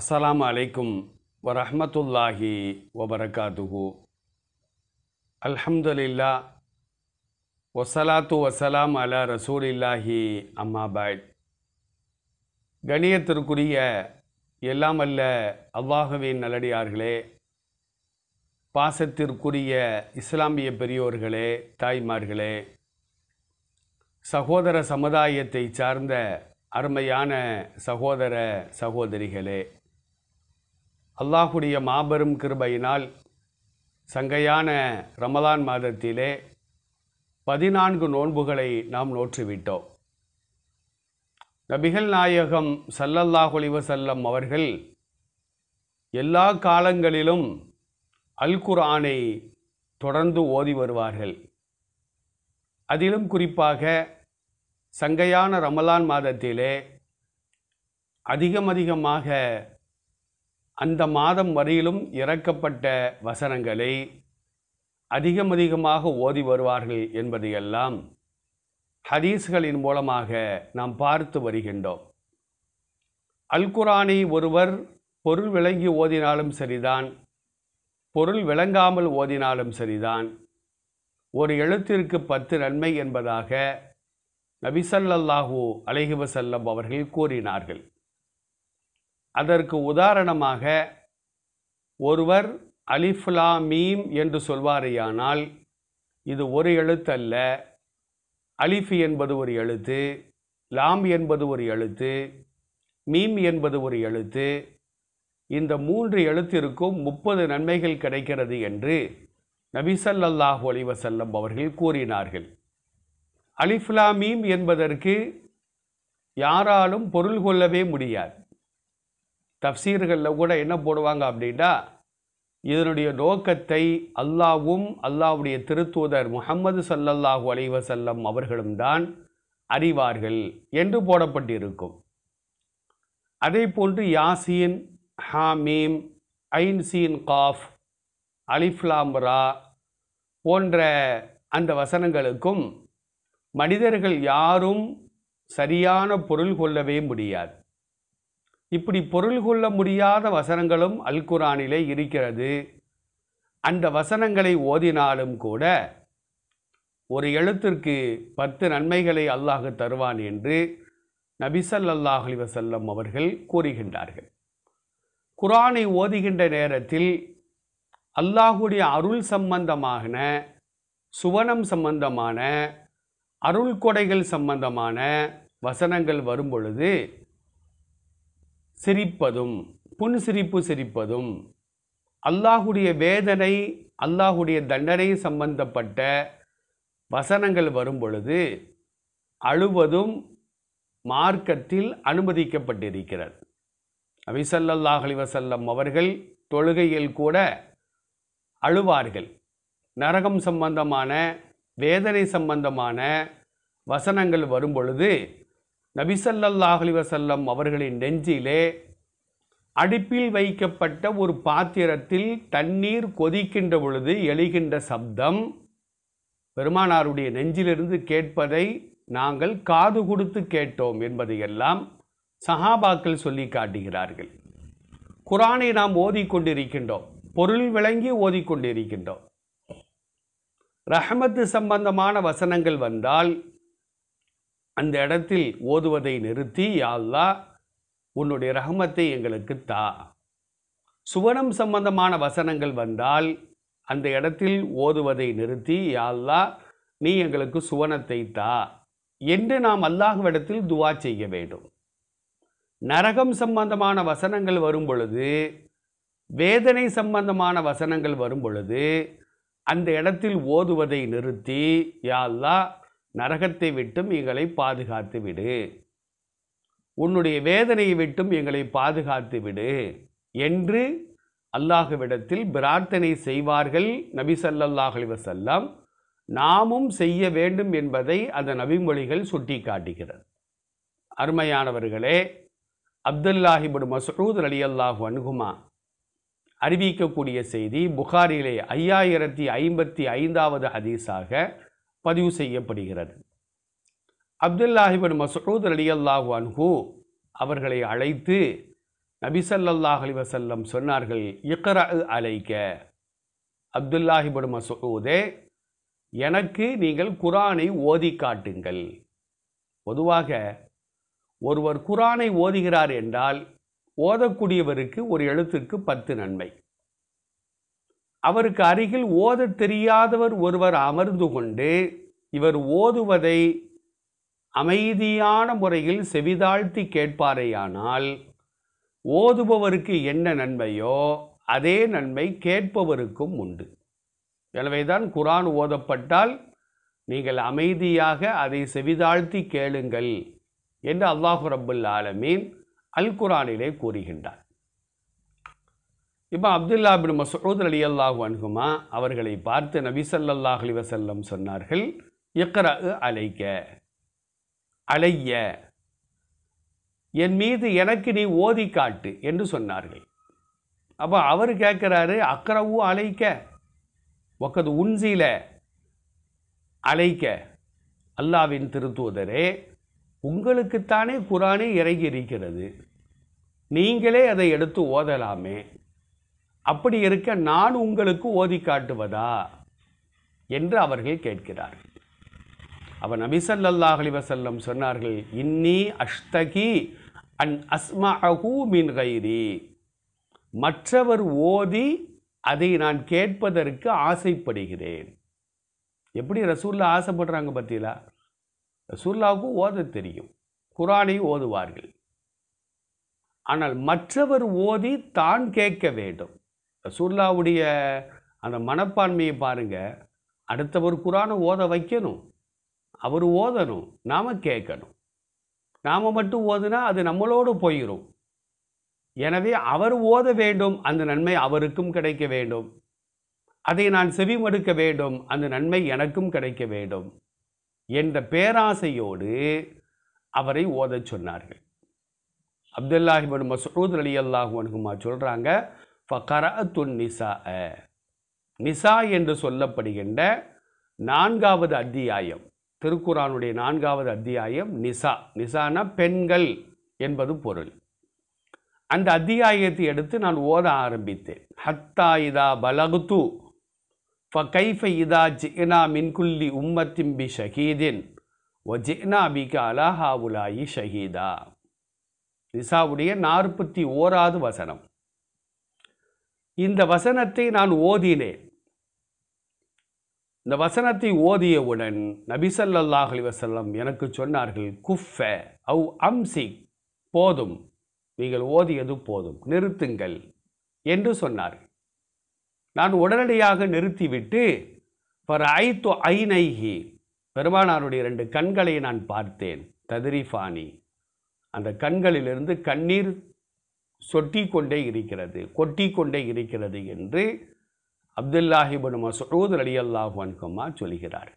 அஸ்லாம் அலைக்கும் வரஹமத்துல்லாஹி வபரகாதுஹு அல்ஹம்துலில்லா ஒசலாத்து வசலாம் அலா ரசூலில்லாஹி அம்மாபாய் கணியத்திற்குரிய எல்லாம் அல்ல அவ்வாகவின் நல்லடியார்களே பாசத்திற்குரிய இஸ்லாமிய பெரியோர்களே தாய்மார்களே சகோதர சமுதாயத்தை சார்ந்த அருமையான சகோதர சகோதரிகளே அல்லாஹுடைய மாபெரும் கிருபையினால் சங்கையான ரமலான் மாதத்திலே பதினான்கு நோன்புகளை நாம் நோற்றுவிட்டோம் நபிகள் நாயகம் சல்லல்லாஹுலிவ செல்லம் அவர்கள் எல்லா காலங்களிலும் அல் குரானை தொடர்ந்து ஓதி வருவார்கள் அதிலும் குறிப்பாக சங்கையான ரமலான் மாதத்திலே அதிகம் அதிகமாக அந்த மாதம் வரையிலும் இறக்கப்பட்ட வசனங்களை அதிகம் அதிகமாக ஓதி வருவார்கள் என்பதையெல்லாம் ஹதீஸ்களின் மூலமாக நாம் பார்த்து வருகின்றோம் அல்குரானை ஒருவர் பொருள் விளங்கி ஓதினாலும் சரிதான் பொருள் விளங்காமல் ஓதினாலும் சரிதான் ஒரு எழுத்திற்கு பத்து நன்மை என்பதாக நபிசல்லாஹூ அலஹிவசல்லம் அவர்கள் கூறினார்கள் அதற்கு உதாரணமாக ஒருவர் அலிஃப்லா மீம் என்று சொல்வாரேயானால் இது ஒரு எழுத்து அல்ல அலிஃப் என்பது ஒரு எழுத்து லாம் என்பது ஒரு எழுத்து மீம் என்பது ஒரு எழுத்து இந்த மூன்று எழுத்திற்கும் முப்பது நன்மைகள் கிடைக்கிறது என்று நபிசல்லாஹு அலிவசல்லம் அவர்கள் கூறினார்கள் அலிஃப்லா மீம் என்பதற்கு யாராலும் பொருள் கொள்ளவே முடியாது தஃசீர்களில் கூட என்ன போடுவாங்க அப்படின்னா இதனுடைய நோக்கத்தை அல்லாவும் அல்லாவுடைய திருத்தூதர் முகமது சல்லல்லாஹு அலைவசல்லம் அவர்களும் தான் அறிவார்கள் என்று போடப்பட்டிருக்கும் அதே போன்று யாசீன் ஹாமீம் ஐன்சீன் காஃப் அலிஃப்லாம்ரா போன்ற அந்த வசனங்களுக்கும் மனிதர்கள் யாரும் சரியான பொருள் கொள்ளவே முடியாது இப்படி பொருள் கொள்ள முடியாத வசனங்களும் அல்குரானிலே இருக்கிறது அந்த வசனங்களை ஓதினாலும் கூட ஒரு எழுத்திற்கு பத்து நன்மைகளை அல்லாஹ் தருவான் என்று நபிசல் அல்லாஹலி வசல்லம் அவர்கள் கூறுகின்றார்கள் குரானை ஓதுகின்ற நேரத்தில் அல்லாஹுடைய அருள் சம்பந்தமான சுவனம் சம்பந்தமான அருள் கொடைகள் சம்பந்தமான வசனங்கள் வரும் பொழுது சிரிப்பதும் புன் சிரிப்பு சிரிப்பதும் அல்லாஹுடைய வேதனை அல்லாஹுடைய தண்டனை சம்பந்தப்பட்ட வசனங்கள் வரும் பொழுது அழுவதும் மார்க்கத்தில் அனுமதிக்கப்பட்டிருக்கிறது அபிசல்லாஹ் வசல்லம் அவர்கள் தொழுகையில் கூட அழுவார்கள் நரகம் சம்பந்தமான வேதனை சம்பந்தமான வசனங்கள் வரும் பொழுது நபிசல்லாஹலி வசல்லம் அவர்களின் நெஞ்சிலே அடுப்பில் வைக்கப்பட்ட ஒரு பாத்திரத்தில் தண்ணீர் கொதிக்கின்ற பொழுது எழுகின்ற சப்தம் பெருமானாருடைய நெஞ்சிலிருந்து கேட்பதை நாங்கள் காது கொடுத்து கேட்டோம் என்பதையெல்லாம் சஹாபாக்கள் சொல்லி காட்டுகிறார்கள் குரானை நாம் ஓதிக்கொண்டிருக்கின்றோம் பொருள் விளங்கி ஓதிக்கொண்டிருக்கின்றோம் ரஹமத்து சம்பந்தமான வசனங்கள் வந்தால் அந்த இடத்தில் ஓதுவதை நிறுத்தி யாழ்லா உன்னுடைய ரகமத்தை எங்களுக்கு தா சுவனம் சம்பந்தமான வசனங்கள் வந்தால் அந்த இடத்தில் ஓதுவதை நிறுத்தி யாழ்லா நீ எங்களுக்கு சுவனத்தை தா என்று நாம் இடத்தில் துவா செய்ய வேண்டும் நரகம் சம்பந்தமான வசனங்கள் வரும் பொழுது வேதனை சம்பந்தமான வசனங்கள் வரும் பொழுது அந்த இடத்தில் ஓதுவதை நிறுத்தி யாழ்லா நரகத்தை விட்டும் எங்களை பாதுகாத்து விடு உன்னுடைய வேதனையை விட்டும் எங்களை பாதுகாத்து விடு என்று அல்லாஹுவிடத்தில் பிரார்த்தனை செய்வார்கள் நபி சல்லல்லாஹ் அலிவசல்லாம் நாமும் செய்ய வேண்டும் என்பதை அந்த நபிமொழிகள் சுட்டி காட்டுகிறது அருமையானவர்களே அப்துல்லாஹிபுடு மசூத் அலி அல்லாஹ் அனுகுமா அறிவிக்கக்கூடிய செய்தி புகாரிலே ஐயாயிரத்தி ஐம்பத்தி ஐந்தாவது ஹதீஸாக பதிவு செய்யப்படுகிறது அப்துல்லாஹிபின் மசூத் அலி அல்லாஹு அன்ஹு அவர்களை அழைத்து நபிசல்லாஹ் அலி வசல்லம் சொன்னார்கள் இக்கர அலைக்க அப்துல்லாஹிபின் மசூதே எனக்கு நீங்கள் குரானை ஓதி காட்டுங்கள் பொதுவாக ஒருவர் குரானை ஓதுகிறார் என்றால் ஓதக்கூடியவருக்கு ஒரு எழுத்துக்கு பத்து நன்மை அவருக்கு அருகில் ஓத தெரியாதவர் ஒருவர் அமர்ந்து கொண்டு இவர் ஓதுவதை அமைதியான முறையில் செவிதாழ்த்தி கேட்பாரேயானால் ஓதுபவருக்கு என்ன நன்மையோ அதே நன்மை கேட்பவருக்கும் உண்டு எனவேதான் குரான் ஓதப்பட்டால் நீங்கள் அமைதியாக அதை செவிதாழ்த்தி கேளுங்கள் என்று அல்லாஹு ரபுல் ஆலமீன் அல் குரானிலே கூறுகின்றார் இப்போ அப்துல்லா பின் மசூத் அலி அல்லாஹ் அன்குமா அவர்களை பார்த்து நபி சல்லாஹ் அலி வசல்லம் சொன்னார்கள் இக்கர அலைக்க அலைய என் மீது எனக்கு நீ ஓதி காட்டு என்று சொன்னார்கள் அப்போ அவர் கேட்குறாரு அக்கரவு அழைக்க ஒக்கது உன்சியில் அழைக்க அல்லாவின் திருத்தூதரே உங்களுக்குத்தானே குரானே இறங்கி இருக்கிறது நீங்களே அதை எடுத்து ஓதலாமே அப்படி இருக்க நான் உங்களுக்கு ஓதி காட்டுவதா என்று அவர்கள் கேட்கிறார்கள் அவர் நபிசல்லாஹ் அலிவசல்லம் சொன்னார்கள் இன்னி அஷ்தகி அன் அஸ்மஹூ மின் கைரி மற்றவர் ஓதி அதை நான் கேட்பதற்கு ஆசைப்படுகிறேன் எப்படி ரசூல்லா ஆசைப்படுறாங்க பார்த்தீங்களா ரசூல்லாவுக்கும் ஓத தெரியும் குரானை ஓதுவார்கள் ஆனால் மற்றவர் ஓதி தான் கேட்க வேண்டும் ரசூல்லாவுடைய அந்த மனப்பான்மையை பாருங்கள் அடுத்தவர் குரானை ஓத வைக்கணும் அவர் ஓதணும் நாம் கேட்கணும் நாம் மட்டும் ஓதுனா அது நம்மளோடு போயிடும் எனவே அவர் ஓத வேண்டும் அந்த நன்மை அவருக்கும் கிடைக்க வேண்டும் அதை நான் செவிமடுக்க வேண்டும் அந்த நன்மை எனக்கும் கிடைக்க வேண்டும் என்ற பேராசையோடு அவரை ஓதச் சொன்னார்கள் அப்துல்லாஹிபன் மசூத் அலி அல்லாஹ் சொல்கிறாங்க ஃபகரத்து நிசா நிசா என்று சொல்லப்படுகின்ற நான்காவது அத்தியாயம் திருக்குறானுடைய நான்காவது அத்தியாயம் நிசா நிசானா பெண்கள் என்பது பொருள் அந்த அத்தியாயத்தை எடுத்து நான் ஓத ஆரம்பித்தேன் ஹத்தா இதா பலகுத்து ஃபகைஃப இதா ஜினா மின்குல்லி உம்மத்தின் பி ஷஹீதின் ஒ ஜினா பிக அலாஹாவுலாயி ஷஹீதா நிசாவுடைய நாற்பத்தி ஓராது வசனம் இந்த வசனத்தை நான் ஓதினேன் இந்த வசனத்தை ஓதியவுடன் நபிசல்லாஹ் வசல்லம் எனக்கு சொன்னார்கள் குஃப அவ் அம்சி போதும் நீங்கள் ஓதியது போதும் நிறுத்துங்கள் என்று சொன்னார் நான் உடனடியாக நிறுத்திவிட்டு பர் ஐத்து ஐநைகி பெருமானாருடைய இரண்டு கண்களை நான் பார்த்தேன் ததிரிஃபானி அந்த கண்களிலிருந்து கண்ணீர் சொட்டி கொண்டே இருக்கிறது கொட்டி கொண்டே இருக்கிறது என்று அப்துல்லாஹிபன் மசூத் அலி அல்லாஹன்கம்மா சொல்கிறார்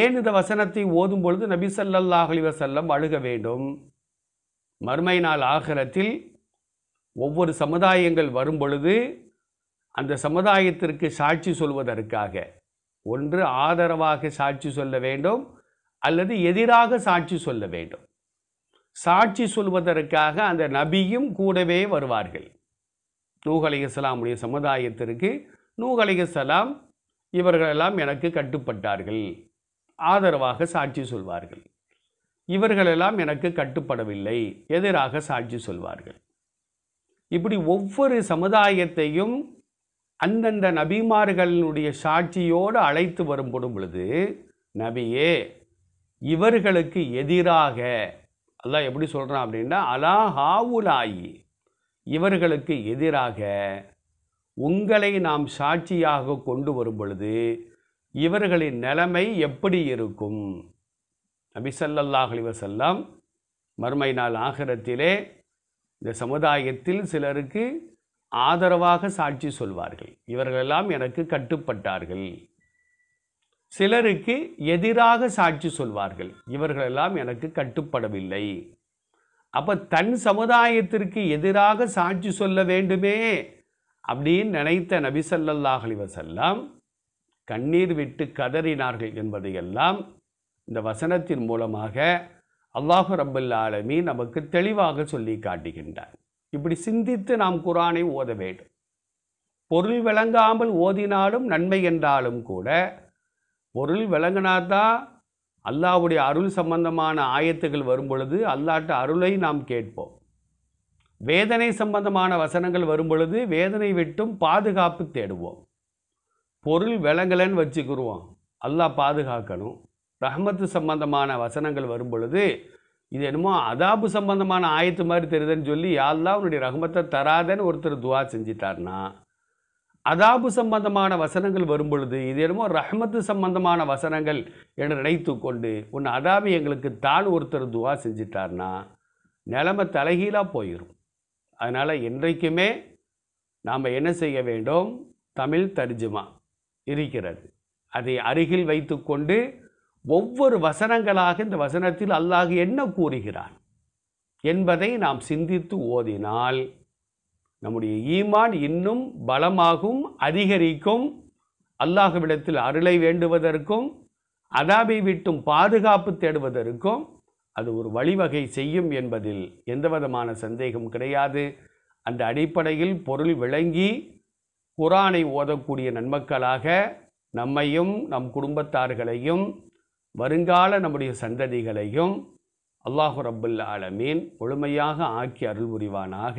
ஏன் இந்த வசனத்தை ஓதும் பொழுது நபி சல்லாஹ் அலி வசல்லம் அழுக வேண்டும் மறுமை நாள் ஆகரத்தில் ஒவ்வொரு சமுதாயங்கள் வரும் பொழுது அந்த சமுதாயத்திற்கு சாட்சி சொல்வதற்காக ஒன்று ஆதரவாக சாட்சி சொல்ல வேண்டும் அல்லது எதிராக சாட்சி சொல்ல வேண்டும் சாட்சி சொல்வதற்காக அந்த நபியும் கூடவே வருவார்கள் நூகலை இஸ்லாமுடைய சமுதாயத்திற்கு நூகலை இவர்களெல்லாம் எனக்கு கட்டுப்பட்டார்கள் ஆதரவாக சாட்சி சொல்வார்கள் இவர்களெல்லாம் எனக்கு கட்டுப்படவில்லை எதிராக சாட்சி சொல்வார்கள் இப்படி ஒவ்வொரு சமுதாயத்தையும் அந்தந்த நபிமார்களினுடைய சாட்சியோடு அழைத்து வரும்படும் பொழுது நபியே இவர்களுக்கு எதிராக அல்லாஹ் எப்படி சொல்கிறான் அப்படின்னா அலா ஹாவுலாயி இவர்களுக்கு எதிராக உங்களை நாம் சாட்சியாக கொண்டு வரும் பொழுது இவர்களின் நிலைமை எப்படி இருக்கும் நபிசல்லாஹ் வசல்லாம் மறுமை நாள் ஆகிறத்திலே இந்த சமுதாயத்தில் சிலருக்கு ஆதரவாக சாட்சி சொல்வார்கள் இவர்களெல்லாம் எனக்கு கட்டுப்பட்டார்கள் சிலருக்கு எதிராக சாட்சி சொல்வார்கள் இவர்களெல்லாம் எனக்கு கட்டுப்படவில்லை அப்போ தன் சமுதாயத்திற்கு எதிராக சாட்சி சொல்ல வேண்டுமே அப்படின்னு நினைத்த நபிசல்லாஹ் வசல்லாம் கண்ணீர் விட்டு கதறினார்கள் என்பதையெல்லாம் இந்த வசனத்தின் மூலமாக அல்லாஹு ரபுல்ல ஆலமி நமக்கு தெளிவாக சொல்லி காட்டுகின்றார் இப்படி சிந்தித்து நாம் குரானை ஓத வேண்டும் பொருள் விளங்காமல் ஓதினாலும் நன்மை என்றாலும் கூட பொருள் விளங்கினாதான் அல்லாவுடைய அருள் சம்பந்தமான ஆயத்துகள் வரும் பொழுது அல்லாட்ட அருளை நாம் கேட்போம் வேதனை சம்பந்தமான வசனங்கள் வரும் பொழுது வேதனை விட்டும் பாதுகாப்பு தேடுவோம் பொருள் விளங்கலைன்னு வச்சுக்கிடுவோம் அல்லாஹ் பாதுகாக்கணும் ரஹமத்து சம்பந்தமான வசனங்கள் வரும் பொழுது இது என்னமோ அதாபு சம்பந்தமான ஆயத்து மாதிரி தெரியுதுன்னு சொல்லி யாரெல்லாம் உன்னுடைய ரஹமத்தை தராதன்னு ஒருத்தர் துவா செஞ்சிட்டார்னா அதாபு சம்பந்தமான வசனங்கள் வரும்பொழுது இது என்னமோ ரஹமத்து சம்பந்தமான வசனங்கள் என்று நினைத்து கொண்டு உன் அதாபு எங்களுக்கு தான் ஒருத்தர் துவா செஞ்சிட்டார்னா நிலமை தலைகீழாக போயிடும் அதனால் என்றைக்குமே நாம் என்ன செய்ய வேண்டும் தமிழ் தர்ஜுமா இருக்கிறது அதை அருகில் வைத்து கொண்டு ஒவ்வொரு வசனங்களாக இந்த வசனத்தில் அல்லாஹ் என்ன கூறுகிறான் என்பதை நாம் சிந்தித்து ஓதினால் நம்முடைய ஈமான் இன்னும் பலமாகும் அதிகரிக்கும் அல்லாஹுவிடத்தில் அருளை வேண்டுவதற்கும் அதாபை விட்டும் பாதுகாப்பு தேடுவதற்கும் அது ஒரு வழிவகை செய்யும் என்பதில் எந்த விதமான சந்தேகம் கிடையாது அந்த அடிப்படையில் பொருள் விளங்கி குரானை ஓதக்கூடிய நன்மக்களாக நம்மையும் நம் குடும்பத்தார்களையும் வருங்கால நம்முடைய சந்ததிகளையும் அல்லாஹு ரபுல் ஆலமீன் முழுமையாக ஆக்கி அருள் புரிவானாக